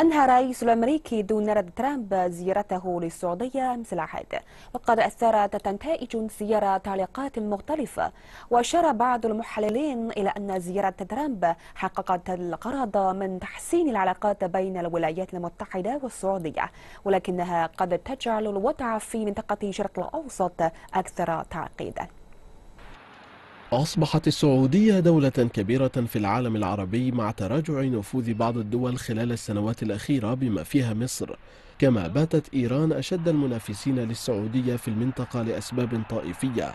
أنهى الرئيس الأمريكي دونالد ترامب زيارته للسعودية أمس العهد وقد أثارت نتائج زيارة تعليقات مختلفة وأشار بعض المحللين إلى أن زيارة ترامب حققت الغرض من تحسين العلاقات بين الولايات المتحدة والسعودية ولكنها قد تجعل الوضع في منطقة شرق الأوسط أكثر تعقيداً أصبحت السعودية دولة كبيرة في العالم العربي مع تراجع نفوذ بعض الدول خلال السنوات الأخيرة بما فيها مصر كما باتت إيران أشد المنافسين للسعودية في المنطقة لأسباب طائفية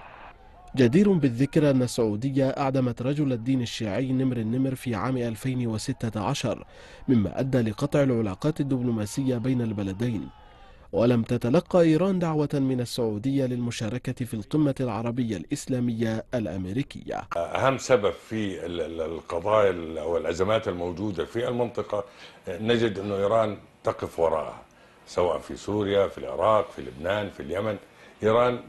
جدير بالذكر أن السعودية أعدمت رجل الدين الشيعي نمر النمر في عام 2016 مما أدى لقطع العلاقات الدبلوماسية بين البلدين ولم تتلقى إيران دعوة من السعودية للمشاركة في القمة العربية الإسلامية الأمريكية أهم سبب في القضايا أو الأزمات الموجودة في المنطقة نجد أن إيران تقف وراءها سواء في سوريا في العراق في لبنان في اليمن إيران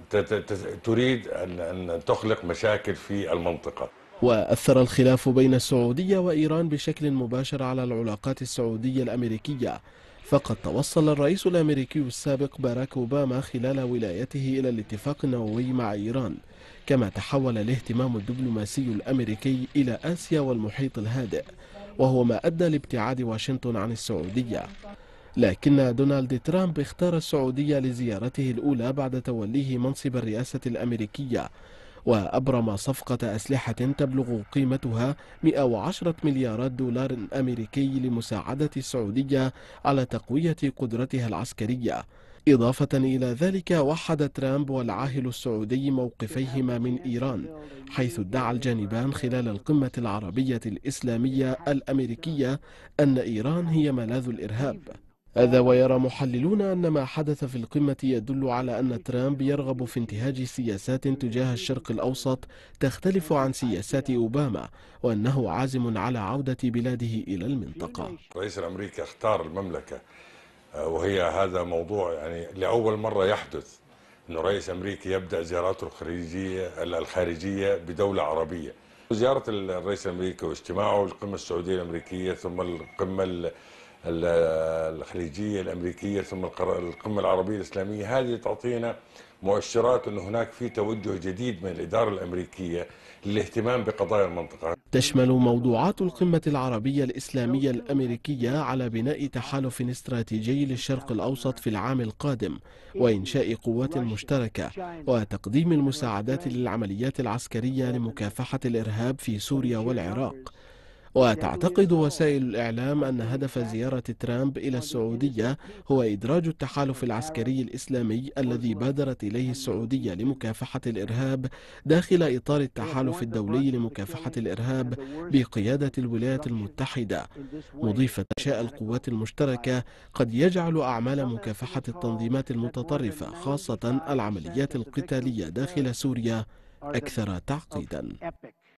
تريد أن تخلق مشاكل في المنطقة وأثر الخلاف بين السعودية وإيران بشكل مباشر على العلاقات السعودية الأمريكية فقد توصل الرئيس الأمريكي السابق باراك أوباما خلال ولايته إلى الاتفاق النووي مع إيران كما تحول الاهتمام الدبلوماسي الأمريكي إلى آسيا والمحيط الهادئ وهو ما أدى لابتعاد واشنطن عن السعودية لكن دونالد ترامب اختار السعودية لزيارته الأولى بعد توليه منصب الرئاسة الأمريكية وأبرم صفقة أسلحة تبلغ قيمتها 110 مليارات دولار أمريكي لمساعدة السعودية على تقوية قدرتها العسكرية إضافة إلى ذلك وحد ترامب والعاهل السعودي موقفيهما من إيران حيث ادعى الجانبان خلال القمة العربية الإسلامية الأمريكية أن إيران هي ملاذ الإرهاب هذا ويرى محللون أن ما حدث في القمة يدل على أن ترامب يرغب في انتهاج سياسات تجاه الشرق الأوسط تختلف عن سياسات أوباما وأنه عازم على عودة بلاده إلى المنطقة رئيس الأمريكي اختار المملكة آه، وهي هذا موضوع يعني لأول مرة يحدث أنه رئيس أمريكي يبدأ زياراته الخارجية الخارجية بدولة عربية زيارة الرئيس الأمريكي واجتماعه القمة السعودية الأمريكية ثم القمة الخليجيه الامريكيه ثم القمه العربيه الاسلاميه هذه تعطينا مؤشرات أن هناك في توجه جديد من الإدارة الأمريكية للاهتمام بقضايا المنطقة تشمل موضوعات القمة العربية الإسلامية الأمريكية على بناء تحالف استراتيجي للشرق الأوسط في العام القادم وإنشاء قوات مشتركة وتقديم المساعدات للعمليات العسكرية لمكافحة الإرهاب في سوريا والعراق وتعتقد وسائل الإعلام أن هدف زيارة ترامب إلى السعودية هو إدراج التحالف العسكري الإسلامي الذي بادرت إليه السعودية لمكافحة الإرهاب داخل إطار التحالف الدولي لمكافحة الإرهاب بقيادة الولايات المتحدة مضيفة إنشاء القوات المشتركة قد يجعل أعمال مكافحة التنظيمات المتطرفة خاصة العمليات القتالية داخل سوريا أكثر تعقيدا